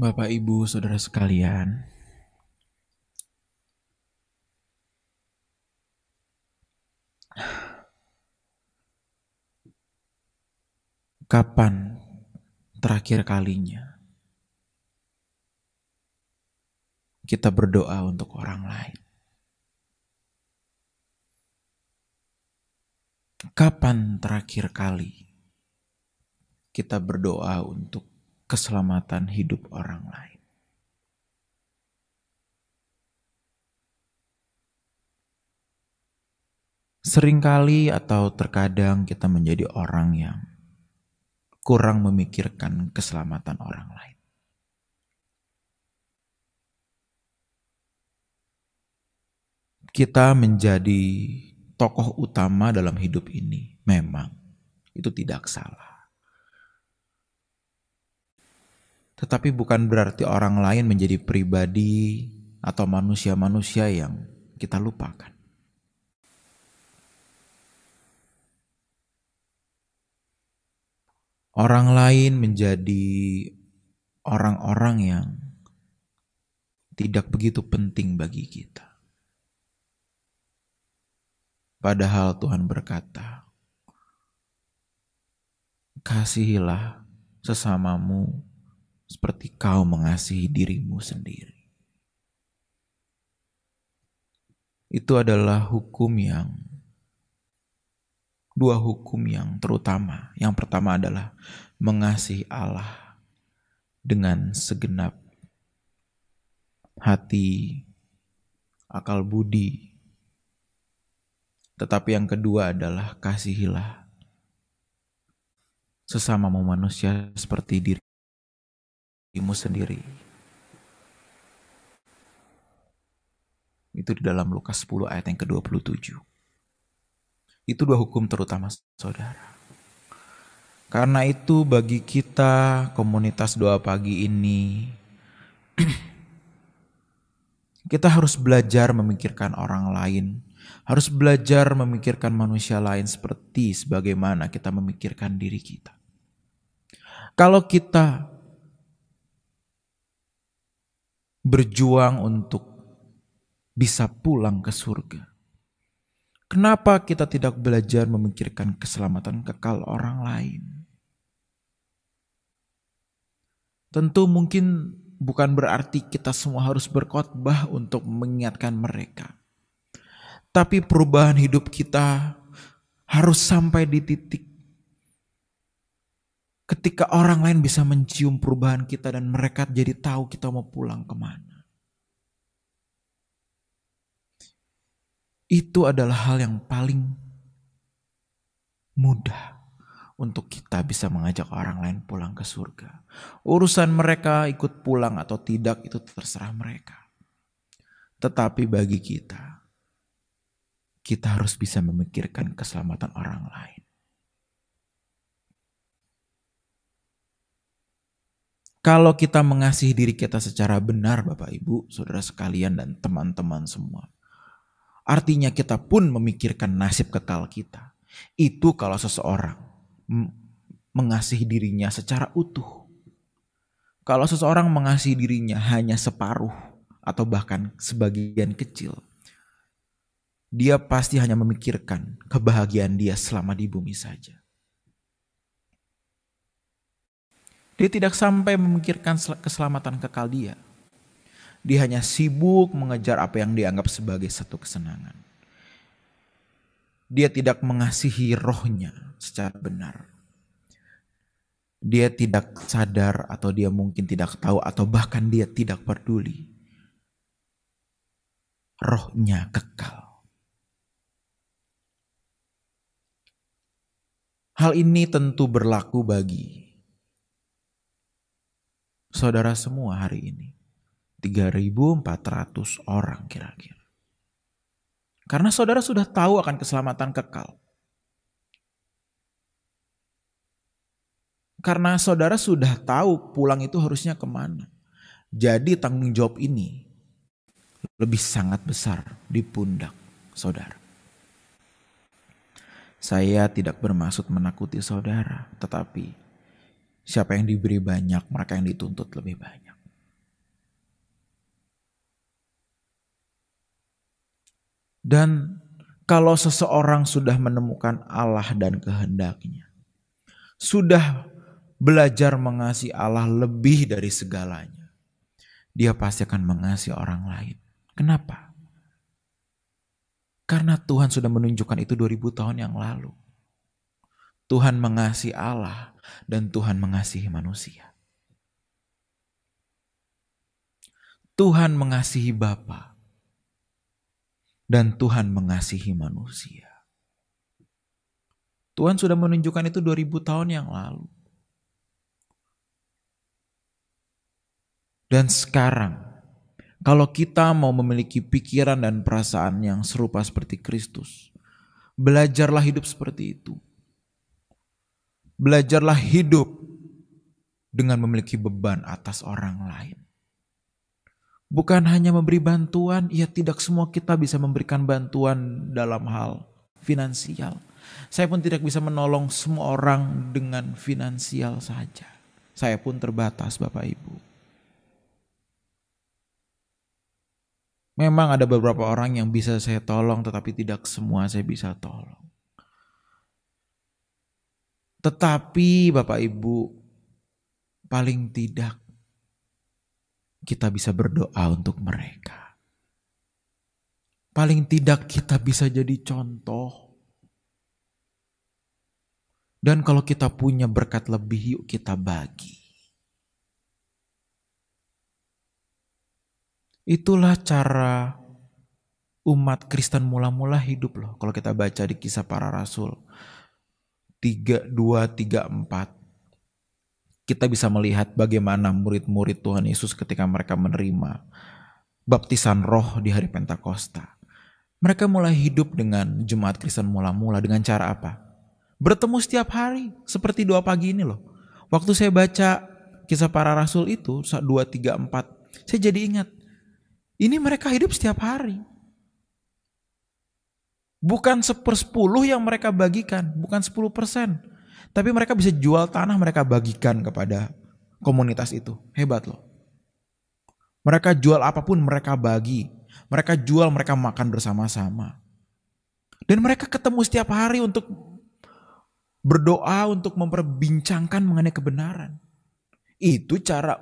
Bapak, Ibu, Saudara sekalian, kapan terakhir kalinya kita berdoa untuk orang lain? Kapan terakhir kali kita berdoa untuk keselamatan hidup orang lain. Seringkali atau terkadang kita menjadi orang yang kurang memikirkan keselamatan orang lain. Kita menjadi tokoh utama dalam hidup ini, memang itu tidak salah. Tetapi bukan berarti orang lain menjadi pribadi atau manusia-manusia yang kita lupakan. Orang lain menjadi orang-orang yang tidak begitu penting bagi kita. Padahal Tuhan berkata, "Kasihilah sesamamu seperti kau mengasihi dirimu sendiri. Itu adalah hukum yang dua hukum yang terutama. Yang pertama adalah mengasihi Allah dengan segenap hati, akal budi. Tetapi yang kedua adalah kasihilah sesama manusia seperti diri dirimu sendiri. Itu di dalam Lukas 10 ayat yang ke-27. Itu dua hukum terutama saudara. Karena itu bagi kita komunitas doa pagi ini kita harus belajar memikirkan orang lain, harus belajar memikirkan manusia lain seperti sebagaimana kita memikirkan diri kita. Kalau kita berjuang untuk bisa pulang ke surga. Kenapa kita tidak belajar memikirkan keselamatan kekal orang lain? Tentu mungkin bukan berarti kita semua harus berkhotbah untuk mengingatkan mereka. Tapi perubahan hidup kita harus sampai di titik ketika orang lain bisa mencium perubahan kita dan mereka jadi tahu kita mau pulang kemana. Itu adalah hal yang paling mudah untuk kita bisa mengajak orang lain pulang ke surga. Urusan mereka ikut pulang atau tidak itu terserah mereka. Tetapi bagi kita, kita harus bisa memikirkan keselamatan orang lain. Kalau kita mengasihi diri kita secara benar Bapak Ibu, Saudara sekalian dan teman-teman semua. Artinya kita pun memikirkan nasib kekal kita. Itu kalau seseorang mengasihi dirinya secara utuh. Kalau seseorang mengasihi dirinya hanya separuh atau bahkan sebagian kecil, dia pasti hanya memikirkan kebahagiaan dia selama di bumi saja. Dia tidak sampai memikirkan keselamatan kekal dia. Dia hanya sibuk mengejar apa yang dianggap sebagai satu kesenangan. Dia tidak mengasihi rohnya secara benar. Dia tidak sadar atau dia mungkin tidak tahu atau bahkan dia tidak peduli. Rohnya kekal. Hal ini tentu berlaku bagi saudara semua hari ini. 3.400 orang kira-kira. Karena saudara sudah tahu akan keselamatan kekal. Karena saudara sudah tahu pulang itu harusnya kemana. Jadi tanggung jawab ini lebih sangat besar di pundak saudara. Saya tidak bermaksud menakuti saudara, tetapi Siapa yang diberi banyak, mereka yang dituntut lebih banyak. Dan kalau seseorang sudah menemukan Allah dan kehendaknya, sudah belajar mengasihi Allah lebih dari segalanya, dia pasti akan mengasihi orang lain. Kenapa? Karena Tuhan sudah menunjukkan itu 2000 tahun yang lalu. Tuhan mengasihi Allah dan Tuhan mengasihi manusia. Tuhan mengasihi Bapa dan Tuhan mengasihi manusia. Tuhan sudah menunjukkan itu 2000 tahun yang lalu. Dan sekarang, kalau kita mau memiliki pikiran dan perasaan yang serupa seperti Kristus, belajarlah hidup seperti itu. Belajarlah hidup dengan memiliki beban atas orang lain. Bukan hanya memberi bantuan, ya tidak semua kita bisa memberikan bantuan dalam hal finansial. Saya pun tidak bisa menolong semua orang dengan finansial saja. Saya pun terbatas Bapak Ibu. Memang ada beberapa orang yang bisa saya tolong tetapi tidak semua saya bisa tolong. Tetapi Bapak Ibu, paling tidak kita bisa berdoa untuk mereka. Paling tidak kita bisa jadi contoh. Dan kalau kita punya berkat lebih, yuk kita bagi. Itulah cara umat Kristen mula-mula hidup loh. Kalau kita baca di kisah para rasul. 3234 kita bisa melihat bagaimana murid-murid Tuhan Yesus ketika mereka menerima baptisan roh di hari Pentakosta. Mereka mulai hidup dengan jemaat Kristen mula-mula dengan cara apa? Bertemu setiap hari seperti doa pagi ini loh. Waktu saya baca kisah para rasul itu 2 3 4 saya jadi ingat ini mereka hidup setiap hari Bukan sepersepuluh yang mereka bagikan, bukan sepuluh persen. Tapi mereka bisa jual tanah mereka bagikan kepada komunitas itu. Hebat loh. Mereka jual apapun mereka bagi. Mereka jual mereka makan bersama-sama. Dan mereka ketemu setiap hari untuk berdoa untuk memperbincangkan mengenai kebenaran. Itu cara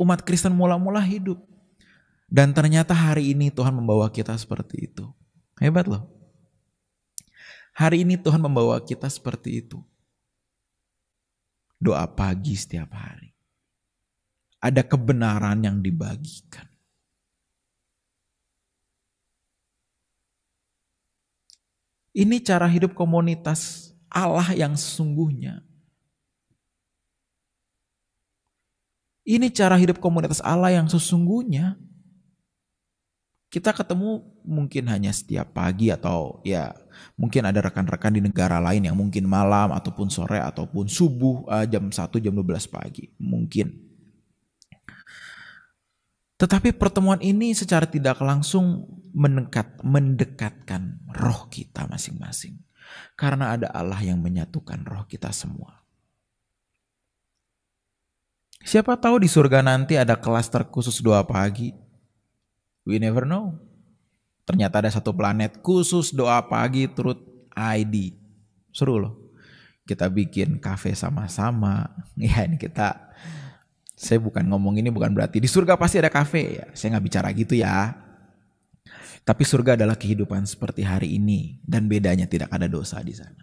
umat Kristen mula-mula hidup. Dan ternyata hari ini Tuhan membawa kita seperti itu. Hebat loh. Hari ini Tuhan membawa kita seperti itu. Doa pagi setiap hari. Ada kebenaran yang dibagikan. Ini cara hidup komunitas Allah yang sesungguhnya. Ini cara hidup komunitas Allah yang sesungguhnya. Kita ketemu mungkin hanya setiap pagi atau ya mungkin ada rekan-rekan di negara lain yang mungkin malam ataupun sore ataupun subuh uh, jam 1 jam 12 pagi. Mungkin. Tetapi pertemuan ini secara tidak langsung mendekat mendekatkan roh kita masing-masing. Karena ada Allah yang menyatukan roh kita semua. Siapa tahu di surga nanti ada kelas terkhusus doa pagi, We never know. Ternyata ada satu planet khusus doa pagi turut ID. Seru loh. Kita bikin kafe sama-sama. Ya ini kita saya bukan ngomong ini bukan berarti di surga pasti ada kafe ya. Saya nggak bicara gitu ya. Tapi surga adalah kehidupan seperti hari ini dan bedanya tidak ada dosa di sana.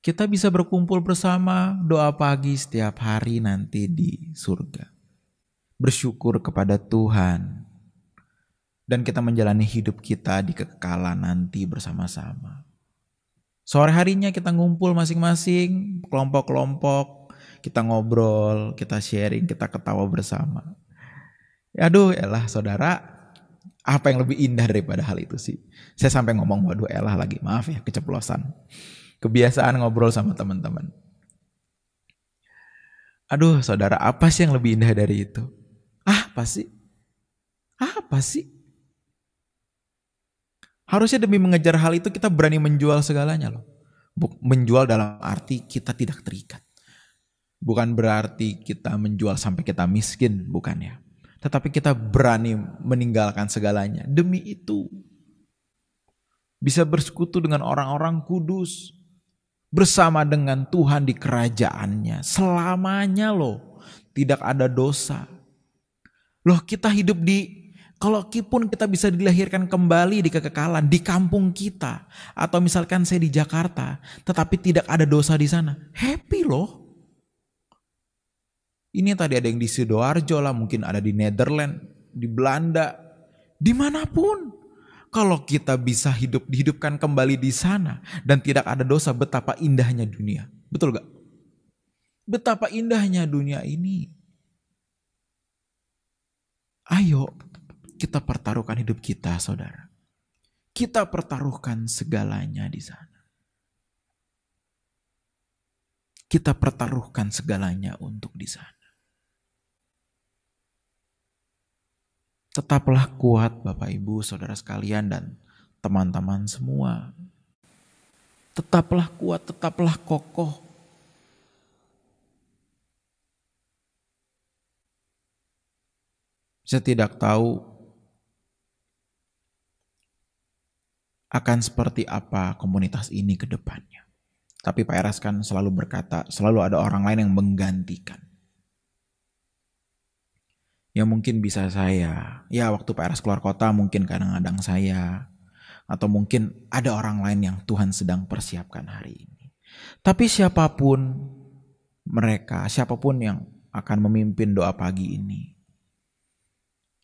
Kita bisa berkumpul bersama doa pagi setiap hari nanti di surga. Bersyukur kepada Tuhan dan kita menjalani hidup kita di kekekalan nanti bersama-sama. Sore harinya kita ngumpul masing-masing, kelompok-kelompok, kita ngobrol, kita sharing, kita ketawa bersama. Aduh, elah saudara, apa yang lebih indah daripada hal itu sih? Saya sampai ngomong, waduh elah lagi, maaf ya keceplosan. Kebiasaan ngobrol sama teman-teman. Aduh, saudara, apa sih yang lebih indah dari itu? Ah, pasti, Ah, pasti. Harusnya demi mengejar hal itu kita berani menjual segalanya loh. Menjual dalam arti kita tidak terikat. Bukan berarti kita menjual sampai kita miskin, bukan ya. Tetapi kita berani meninggalkan segalanya. Demi itu bisa bersekutu dengan orang-orang kudus. Bersama dengan Tuhan di kerajaannya. Selamanya loh. Tidak ada dosa. Loh kita hidup di kalau kipun kita bisa dilahirkan kembali di kekekalan, di kampung kita. Atau misalkan saya di Jakarta, tetapi tidak ada dosa di sana. Happy loh. Ini tadi ada yang di Sidoarjo lah, mungkin ada di Netherlands, di Belanda, dimanapun. Kalau kita bisa hidup dihidupkan kembali di sana dan tidak ada dosa, betapa indahnya dunia. Betul gak? Betapa indahnya dunia ini. Ayo, kita pertaruhkan hidup kita, saudara. Kita pertaruhkan segalanya di sana. Kita pertaruhkan segalanya untuk di sana. Tetaplah kuat, Bapak, Ibu, saudara sekalian, dan teman-teman semua. Tetaplah kuat, tetaplah kokoh, Saya tidak tahu akan seperti apa komunitas ini ke depannya. Tapi Pak Eras kan selalu berkata, selalu ada orang lain yang menggantikan. Ya mungkin bisa saya, ya waktu Pak Eras keluar kota mungkin kadang-kadang saya, atau mungkin ada orang lain yang Tuhan sedang persiapkan hari ini. Tapi siapapun mereka, siapapun yang akan memimpin doa pagi ini,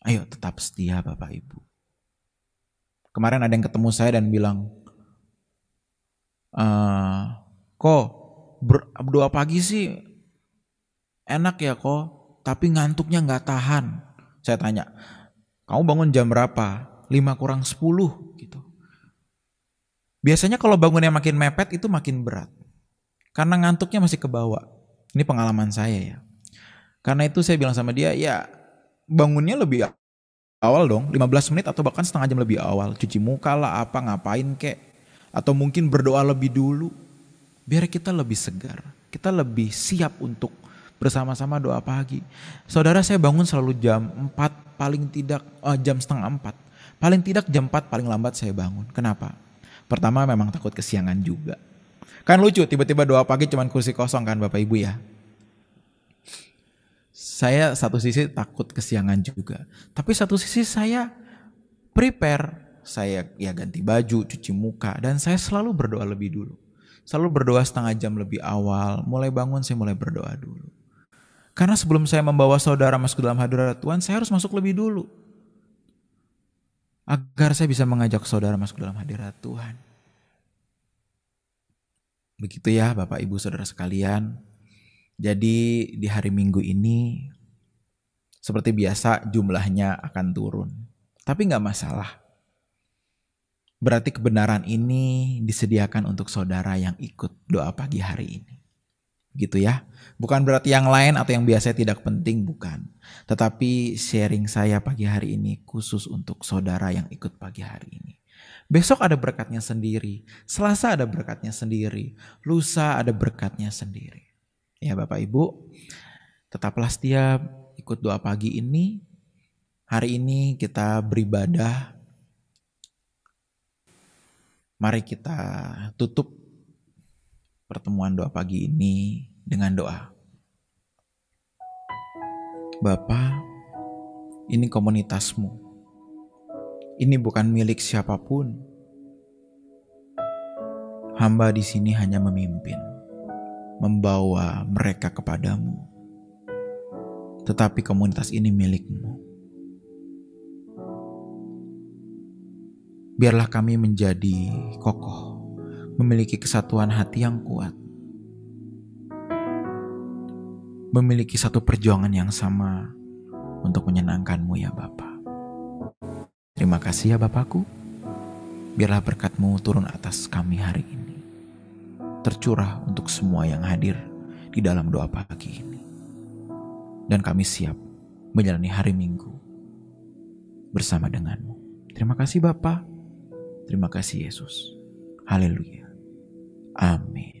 ayo tetap setia Bapak Ibu Kemarin ada yang ketemu saya dan bilang, eh kok berdoa pagi sih enak ya kok, tapi ngantuknya nggak tahan. Saya tanya, kamu bangun jam berapa? 5 kurang 10 gitu. Biasanya kalau bangunnya makin mepet itu makin berat. Karena ngantuknya masih ke bawah. Ini pengalaman saya ya. Karena itu saya bilang sama dia, ya bangunnya lebih awal dong, 15 menit atau bahkan setengah jam lebih awal. Cuci muka lah apa ngapain kek. Atau mungkin berdoa lebih dulu. Biar kita lebih segar. Kita lebih siap untuk bersama-sama doa pagi. Saudara saya bangun selalu jam 4 eh, paling tidak jam setengah 4. Paling tidak jam 4 paling lambat saya bangun. Kenapa? Pertama memang takut kesiangan juga. Kan lucu tiba-tiba doa pagi cuman kursi kosong kan Bapak Ibu ya saya satu sisi takut kesiangan juga. Tapi satu sisi saya prepare, saya ya ganti baju, cuci muka, dan saya selalu berdoa lebih dulu. Selalu berdoa setengah jam lebih awal, mulai bangun saya mulai berdoa dulu. Karena sebelum saya membawa saudara masuk dalam hadirat Tuhan, saya harus masuk lebih dulu. Agar saya bisa mengajak saudara masuk dalam hadirat Tuhan. Begitu ya Bapak Ibu Saudara sekalian, jadi di hari Minggu ini seperti biasa jumlahnya akan turun. Tapi nggak masalah. Berarti kebenaran ini disediakan untuk saudara yang ikut doa pagi hari ini. Gitu ya. Bukan berarti yang lain atau yang biasa tidak penting, bukan. Tetapi sharing saya pagi hari ini khusus untuk saudara yang ikut pagi hari ini. Besok ada berkatnya sendiri, Selasa ada berkatnya sendiri, Lusa ada berkatnya sendiri. Ya Bapak Ibu, tetaplah setiap ikut doa pagi ini. Hari ini kita beribadah. Mari kita tutup pertemuan doa pagi ini dengan doa. Bapak, ini komunitasmu. Ini bukan milik siapapun. Hamba di sini hanya memimpin membawa mereka kepadamu, tetapi komunitas ini milikmu. Biarlah kami menjadi kokoh, memiliki kesatuan hati yang kuat, memiliki satu perjuangan yang sama untuk menyenangkanmu ya Bapa. Terima kasih ya Bapakku. Biarlah berkatmu turun atas kami hari ini tercurah untuk semua yang hadir di dalam doa pagi ini. Dan kami siap menjalani hari Minggu bersama denganmu. Terima kasih Bapa. Terima kasih Yesus. Haleluya. Amin.